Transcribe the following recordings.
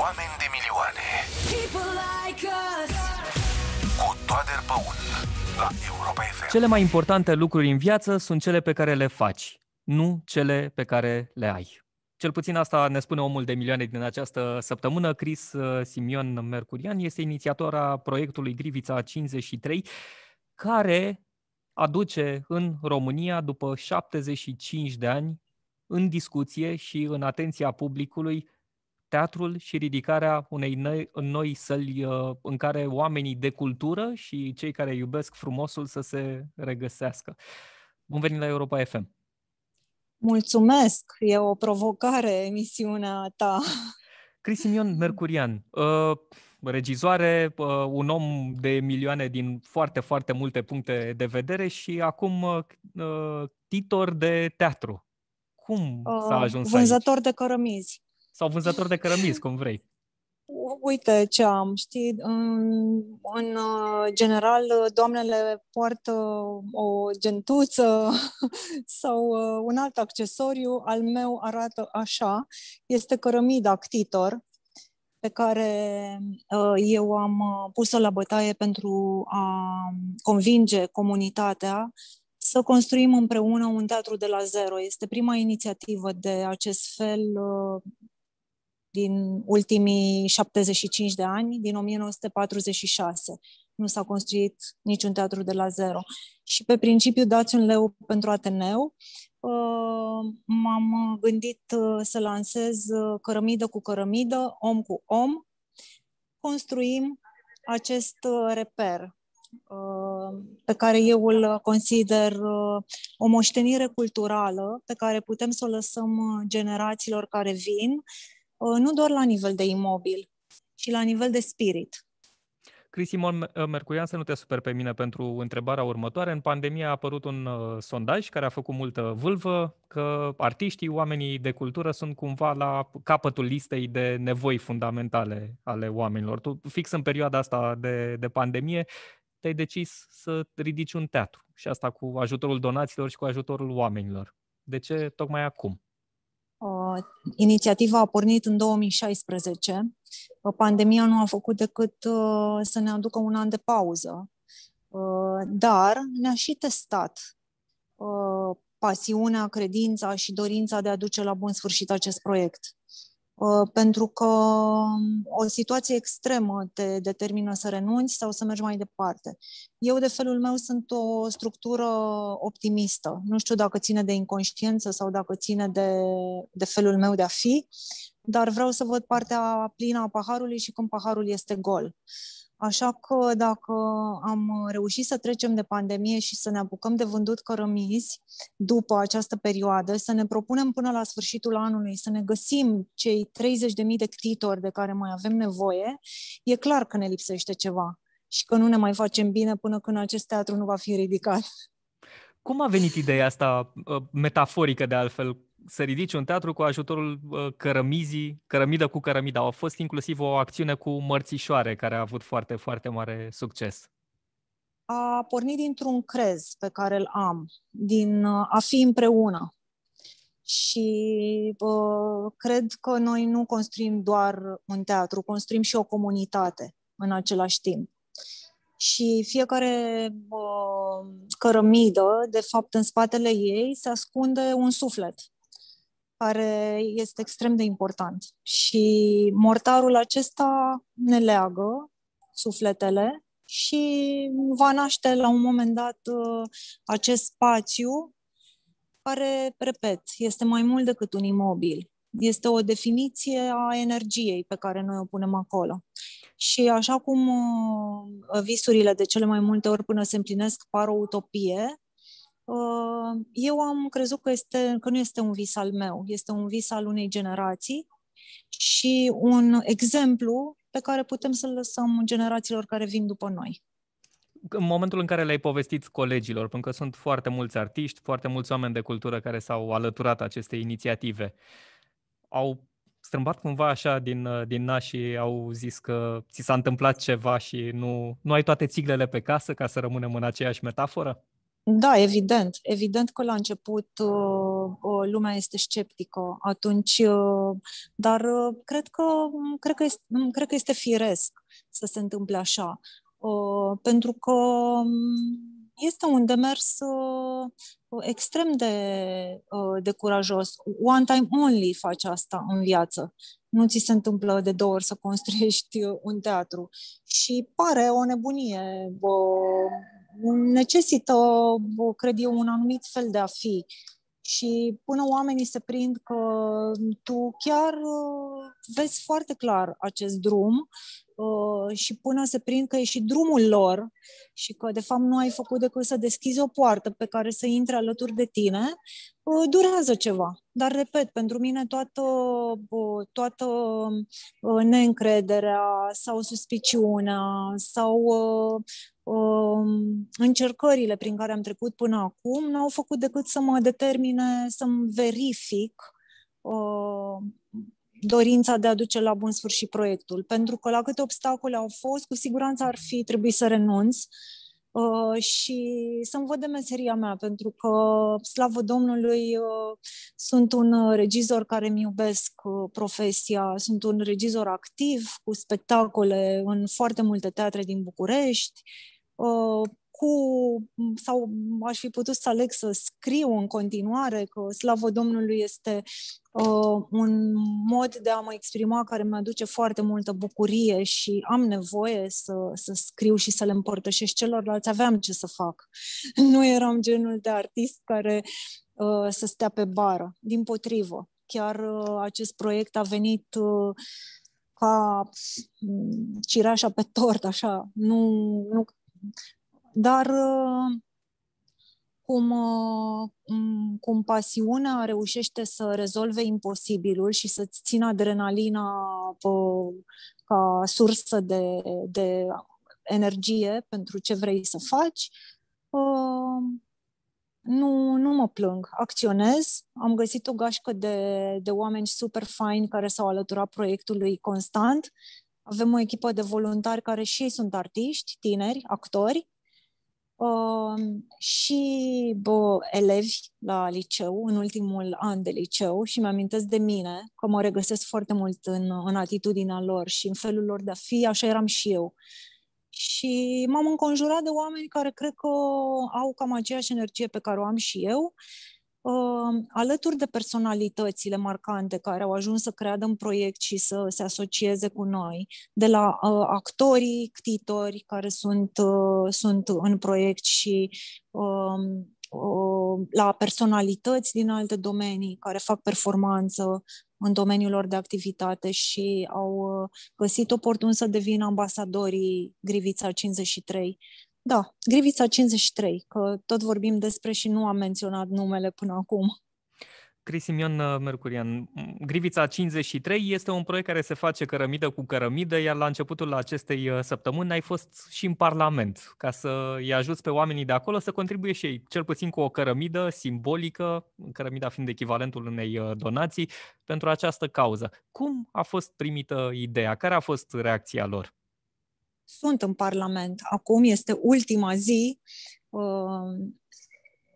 Oameni de milioane like Cu Toader Băun La Europa FM Cele mai importante lucruri în viață sunt cele pe care le faci, nu cele pe care le ai. Cel puțin asta ne spune omul de milioane din această săptămână. Chris uh, Simion Mercurian este inițiatora proiectului Grivița 53, care aduce în România, după 75 de ani, în discuție și în atenția publicului teatrul și ridicarea unei noi, noi săli uh, în care oamenii de cultură și cei care iubesc frumosul să se regăsească. Bun venit la Europa FM! Mulțumesc! E o provocare emisiunea ta. Crisimion Mercurian, uh, regizoare, uh, un om de milioane din foarte, foarte multe puncte de vedere și acum titor de teatru. Cum s-a ajuns Vânzător aici? de cărămizi. Sau vânzător de cărămizi, cum vrei. Uite ce am, știi, în, în uh, general uh, doamnele poartă uh, o gentuță sau un alt accesoriu, al meu arată așa, este cărămida Ctitor, pe care eu am pus-o la bătaie pentru a um, convinge comunitatea să construim împreună un teatru de la zero. Este prima inițiativă de acest fel din ultimii 75 de ani, din 1946. Nu s-a construit niciun teatru de la zero. Și pe principiu dați un leu pentru Ateneu, uh, m-am gândit uh, să lansez uh, cărămidă cu cărămidă, om cu om. Construim acest reper pe care eu îl consider o moștenire culturală pe care putem să o lăsăm generațiilor care vin Uh, nu doar la nivel de imobil, ci la nivel de spirit. Cristi uh, Mercurian, să nu te super pe mine pentru întrebarea următoare. În pandemie a apărut un uh, sondaj care a făcut multă vâlvă că artiștii, oamenii de cultură sunt cumva la capătul listei de nevoi fundamentale ale oamenilor. Tu, fix în perioada asta de, de pandemie, te-ai decis să ridici un teatru și asta cu ajutorul donațiilor și cu ajutorul oamenilor. De ce tocmai acum? inițiativa a pornit în 2016. Pandemia nu a făcut decât să ne aducă un an de pauză, dar ne-a și testat pasiunea, credința și dorința de a duce la bun sfârșit acest proiect. Uh, pentru că um, o situație extremă te determină să renunți sau să mergi mai departe. Eu, de felul meu, sunt o structură optimistă. Nu știu dacă ține de inconștiență sau dacă ține de, de felul meu de a fi, dar vreau să văd partea plină a paharului și când paharul este gol. Uh, Așa că dacă am uh, reușit să trecem de pandemie și să ne apucăm de vândut cărămizi după această perioadă, să ne propunem până la sfârșitul anului să ne găsim cei 30.000 de ctitori de care mai avem nevoie, e clar că ne lipsește ceva și că nu ne mai facem bine până când acest teatru nu va fi ridicat. Cum a venit ideea asta uh, metaforică de altfel să ridici un teatru cu ajutorul cărămizii, cărămidă cu cărămidă. Au fost inclusiv o acțiune cu mărțișoare care a avut foarte, foarte mare succes. A pornit dintr-un crez pe care îl am, din uh, a fi împreună. Și uh, cred că noi nu construim doar un teatru, construim și o comunitate în același timp. Și fiecare uh, cărămidă, de fapt, în spatele ei se ascunde un suflet care este extrem de important. Și mortarul acesta ne leagă sufletele și va naște la un moment dat uh, acest spațiu care, repet, este mai mult decât un imobil. Este o definiție a energiei pe care noi o punem acolo. Și așa cum uh, visurile de cele mai multe ori până se împlinesc par o utopie, Ă, eu am crezut că, este, că nu este un vis al meu, este un vis al unei generații și un exemplu pe care putem să-l lăsăm generațiilor care vin după noi. În momentul în care le-ai povestit colegilor, pentru că sunt foarte mulți artiști, foarte mulți oameni de cultură care s-au alăturat acestei inițiative, au strâmbat cumva așa din, din nas și au zis că ți s-a întâmplat ceva și nu, nu ai toate țiglele pe casă, ca să rămânem în aceeași metaforă? Da, evident. Evident că la început uh, uh, lumea este sceptică atunci, uh, dar cred că, mm, cred că, este, mm, cred că este firesc să se întâmple așa, pentru că mm, este un demers extrem de, de curajos. One time only face asta în viață. Nu ți se întâmplă de două ori să construiești un teatru. Și pare o nebunie necesită, cred eu, un anumit fel de a fi. Și până oamenii se prind că tu chiar uh, vezi foarte clar acest drum Uh, și până se prind că e și drumul lor și că, de fapt, nu ai făcut decât să deschizi o poartă pe care să intre alături de tine, uh, durează ceva. Dar, repet, pentru mine toată, uh, toată neîncrederea sau suspiciunea sau um, încercările prin care am trecut până acum n-au făcut decât să mă determine să-mi verific dorința de a duce la bun sfârșit proiectul, pentru că la câte obstacole au fost, cu siguranță ar fi trebuit să renunț uh, și să-mi văd de meseria mea, pentru că, slavă Domnului, uh, sunt un uh, regizor care mi iubesc uh, profesia, sunt un regizor activ cu spectacole în foarte multe teatre din București, uh, cu, sau aș fi putut să aleg să scriu în continuare, că slavă Domnului este uh, un mod de a mă exprima care mi-aduce foarte multă bucurie și am nevoie să, să scriu și să le împărtășesc celorlalți, aveam ce să fac. Nu eram genul de artist care uh, să stea pe bară, din potrivă. Chiar uh, acest proiect a venit uh, ca mm, cireașa pe tort, așa, nu, nu dar uh, cum, uh, um, cum pasiunea reușește să rezolve imposibilul și să-ți țină adrenalina uh, ca sursă de, de energie pentru ce vrei să faci, nu, nu mă plâng. Acționez. Am găsit o gașcă de, de oameni super faini care s-au alăturat proiectului constant. Avem o echipă de voluntari care și ei sunt artiști, tineri, actori Um, și bă, elevi la liceu, în ultimul an de liceu și mi-amintesc de mine că mă regăsesc foarte mult în, în atitudinea lor și în felul lor de a fi, așa eram și eu. Și m-am înconjurat de oameni care cred că au cam aceeași energie pe care o am și eu alături de personalitățile marcante care au ajuns să creadă în proiect și să se asocieze cu noi, de la ă, actorii, ctitori care sunt, ă, sunt în proiect și la personalități din alte domenii care fac performanță în domeniul lor de activitate și au ă, găsit oportun să devină ambasadorii Grivița 53 da, Grivița 53, că tot vorbim despre și nu am menționat numele până acum. Crisimion uh, Mercurian, mm, Grivița 53 este un proiect care se face cărămidă cu cărămidă, iar la începutul acestei uh, săptămâni ai fost și în Parlament, ca să îi ajuți pe oamenii de acolo să contribuie și ei, cel puțin cu o cărămidă simbolică, cărămida fiind echivalentul unei uh, donații, pentru această cauză. Cum a fost primită ideea? Care a fost reacția lor? sunt în Parlament. Acum este ultima zi. Uh,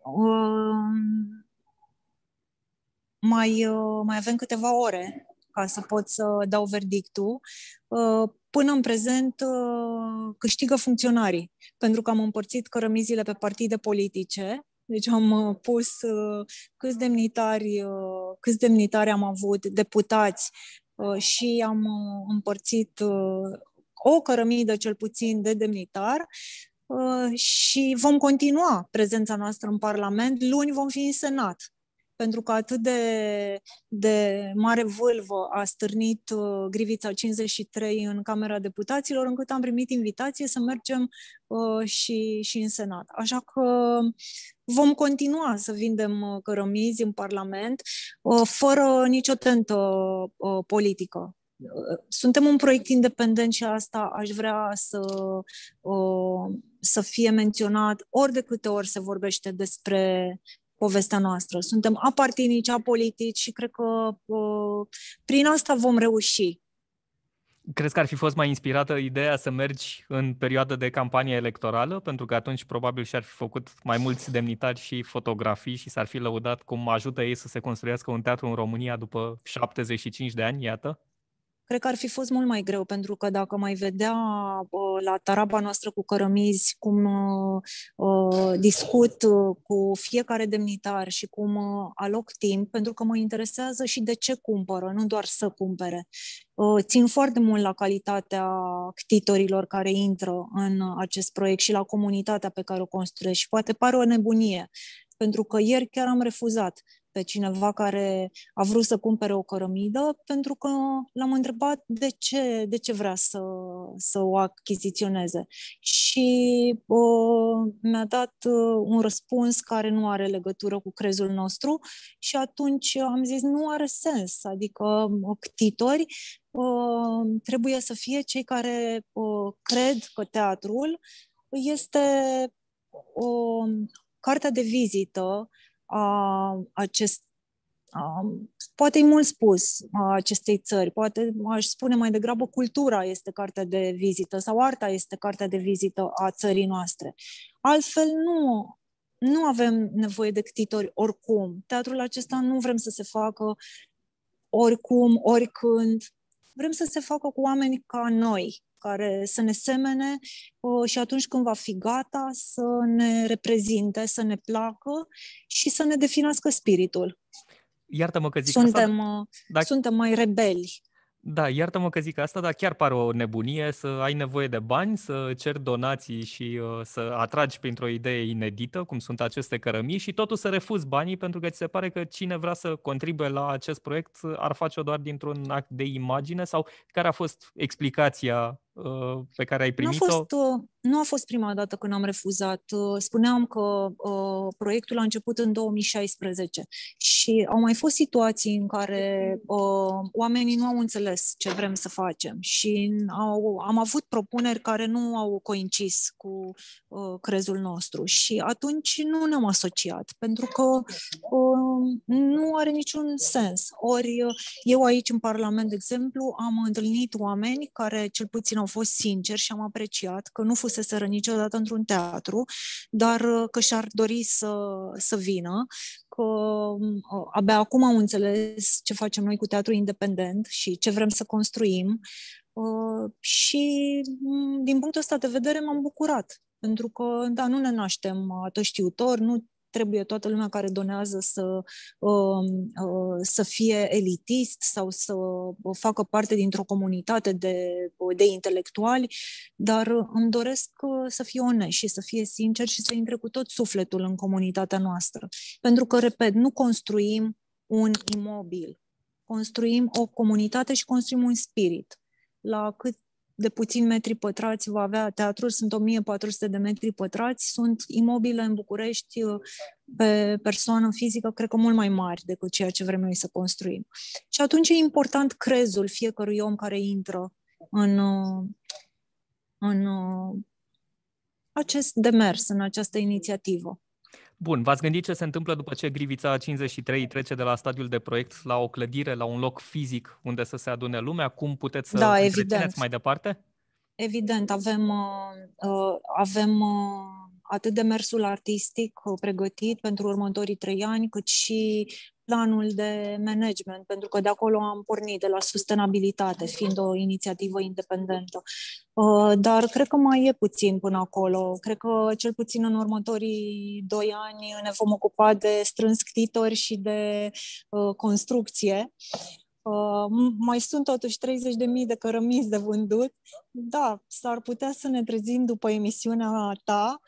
uh, mai, uh, mai avem câteva ore ca să pot să dau verdictul. Uh, până în prezent uh, câștigă funcționarii, pentru că am împărțit cărămizile pe partide politice. Deci am uh, pus uh, câți demnitari, uh, câți demnitari am avut, deputați, și am împărțit o cărămidă cel puțin de demnitar uh, și vom continua prezența noastră în Parlament. Luni vom fi în Senat, pentru că atât de, de mare vâlvă a stârnit uh, Grivița 53 în Camera Deputaților, încât am primit invitație să mergem uh, și, și în Senat. Așa că vom continua să vindem cărămizi în Parlament fără nicio tentă politică suntem un proiect independent și asta aș vrea să, să fie menționat ori de câte ori se vorbește despre povestea noastră. Suntem apartinici, apolitici și cred că prin asta vom reuși. Crezi că ar fi fost mai inspirată ideea să mergi în perioada de campanie electorală? Pentru că atunci probabil și-ar fi făcut mai mulți demnitari și fotografii și s-ar fi lăudat cum ajută ei să se construiască un teatru în România după 75 de ani, iată? cred că ar fi fost mult mai greu, pentru că dacă mai vedea uh, la taraba noastră cu cărămizi cum uh, discut uh, cu fiecare demnitar și cum uh, aloc timp, pentru că mă interesează și de ce cumpără, nu doar să cumpere. Uh, țin foarte mult la calitatea ctitorilor care intră în acest proiect și la comunitatea pe care o construiesc și poate pare o nebunie, pentru că ieri chiar am refuzat pe cineva care a vrut să cumpere o cărămidă, pentru că l-am întrebat de ce, de ce vrea să, să o achiziționeze. Și uh, mi-a dat uh, un răspuns care nu are legătură cu crezul nostru și atunci am zis nu are sens, adică uh, ctitori uh, trebuie să fie cei care uh, cred că teatrul este o uh, cartea de vizită Uh, acest Uh, poate e mult spus a uh, acestei țări, poate aș spune mai degrabă cultura este cartea de vizită sau arta este cartea de vizită a țării noastre. Altfel nu, nu avem nevoie de ctitori oricum. Teatrul acesta nu vrem să se facă oricum, oricând. Vrem să se facă cu oameni ca noi, care să ne semene și atunci când va fi gata să ne reprezinte, să ne placă și să ne definească spiritul. Iartă-mă că zic suntem, asta. Da, uh, Dacă... Suntem mai rebeli. Da, iartă-mă că zic asta, dar chiar pare o nebunie să ai nevoie de bani, să ceri donații și uh, să atragi printr-o idee inedită, cum sunt aceste cărămii, și totul să refuzi banii pentru că ți se pare că cine vrea să contribuie la acest proiect uh, ar face-o doar dintr-un act de imagine sau care a fost explicația Uh, pe care ai primit-o? Nu a, fost, uh, nu a fost prima dată când am refuzat. Uh, spuneam că uh, proiectul a început în 2016 și au mai fost situații în care uh, oamenii nu au înțeles ce vrem să facem și au, am avut propuneri care nu au coincis cu uh, crezul nostru și atunci nu ne-am asociat pentru că uh, nu are niciun sens. Ori uh, eu aici în Parlament, de exemplu, am întâlnit oameni care cel puțin au fost sinceri și am apreciat că nu fuseseră niciodată într-un teatru, dar uh, că și-ar dori să, să vină, că um, uh, abia acum au înțeles ce facem noi cu teatru independent și ce vrem să construim. Și mm, din punctul ăsta de vedere m-am bucurat, pentru că da, nu ne naștem atât nu trebuie toată lumea care donează să, um, uh, să fie elitist sau să uh, facă parte dintr-o comunitate de, uh, de intelectuali, dar îmi doresc să fie onești și să fie sincer și să intre cu tot sufletul în comunitatea noastră. Pentru că, repet, nu construim un imobil, construim o comunitate și construim un spirit. La cât de puțini metri pătrați va avea teatrul, sunt 1400 de metri pătrați, sunt imobile în București uh, pe persoană fizică, cred că mult mai mari decât ceea ce vrem noi să construim. Și atunci e important crezul fiecărui om care intră în, uh, în uh, acest demers, în această inițiativă. Bun, v-ați gândit ce se întâmplă după ce Grivița 53 trece de la stadiul de proiect la o clădire, la un loc fizic unde să se adune lumea? Cum puteți să da, evident. mai departe? Evident, avem, uh, uh avem uh, atât demersul artistic uh, pregătit pentru următorii trei ani, cât și planul de management, pentru că de acolo am pornit, de la sustenabilitate, fiind o inițiativă independentă. Uh, dar cred că mai e puțin până acolo. Cred că cel puțin în următorii doi ani ne vom ocupa de strâns ctitori și de uh, construcție. Uh, mai sunt totuși 30.000 de cărămizi de vândut. Da, s-ar putea să ne trezim după emisiunea ta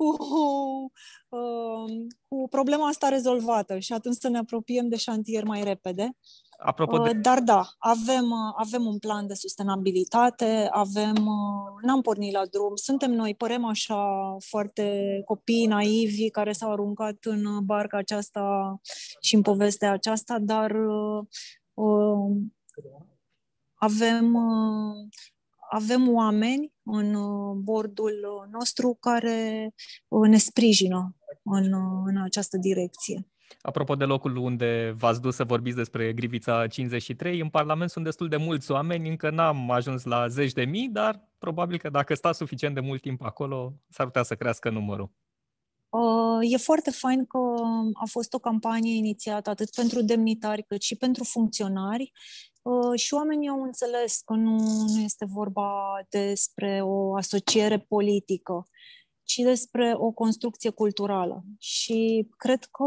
cu, uh, cu problema asta rezolvată și atunci să ne apropiem de șantier mai repede. Apropo uh, de... Dar da, avem, uh, avem un plan de sustenabilitate, avem, uh, n-am pornit la drum, suntem noi, părem așa foarte copii naivi care s-au aruncat în barca aceasta și în povestea aceasta, dar uh, um, avem, avem oameni în uh, bordul uh, nostru care uh, ne sprijină în, în această direcție. Apropo de locul unde v-ați dus să vorbiți despre Grivița 53, în Parlament sunt destul de mulți oameni, încă n-am ajuns la zeci de mii, dar probabil că dacă stați suficient de mult timp acolo, s-ar putea să crească numărul. E foarte fain că a fost o campanie inițiată atât pentru demnitari cât și pentru funcționari Ă, și oamenii au înțeles că nu, nu este vorba despre o asociere politică, ci despre o construcție culturală. Și cred că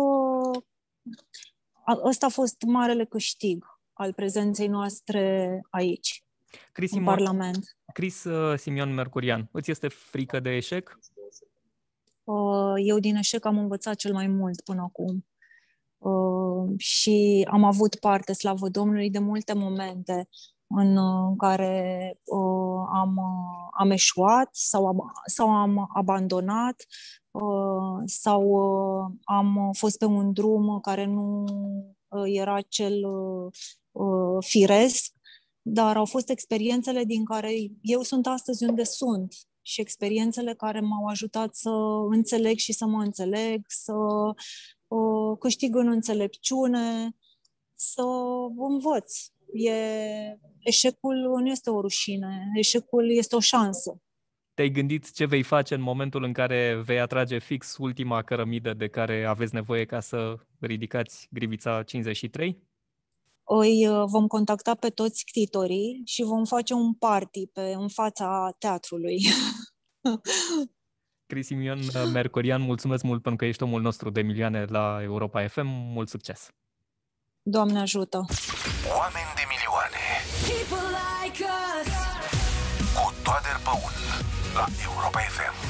ăsta a fost marele câștig al prezenței noastre aici, Chris în Simon, Parlament. Cris ă, Simion Mercurian, îți este frică de eșec? Ă, eu din eșec am învățat cel mai mult până acum. Ehm, și am avut parte, slavă Domnului, de multe momente în uh, care uh, am, uh, am eșuat sau am, sau am abandonat sau am fost pe un drum care nu era cel firesc, dar au fost experiențele din care eu sunt astăzi unde sunt și experiențele care m-au ajutat să înțeleg și să mă înțeleg, să uh, câștig în înțelepciune, să învăț. E, eșecul nu este o rușine, eșecul este o șansă. Te-ai gândit ce vei face în momentul în care vei atrage fix ultima cărămidă de care aveți nevoie ca să ridicați grivița 53? îi uh, vom contacta pe toți scritorii și vom face un party pe, în fața teatrului. Crisimion uh, Mercurian, mulțumesc mult pentru că ești omul nostru de milioane la Europa FM. Mult succes! Doamne ajută! Oameni de milioane like Cu Toader Păun la Europa FM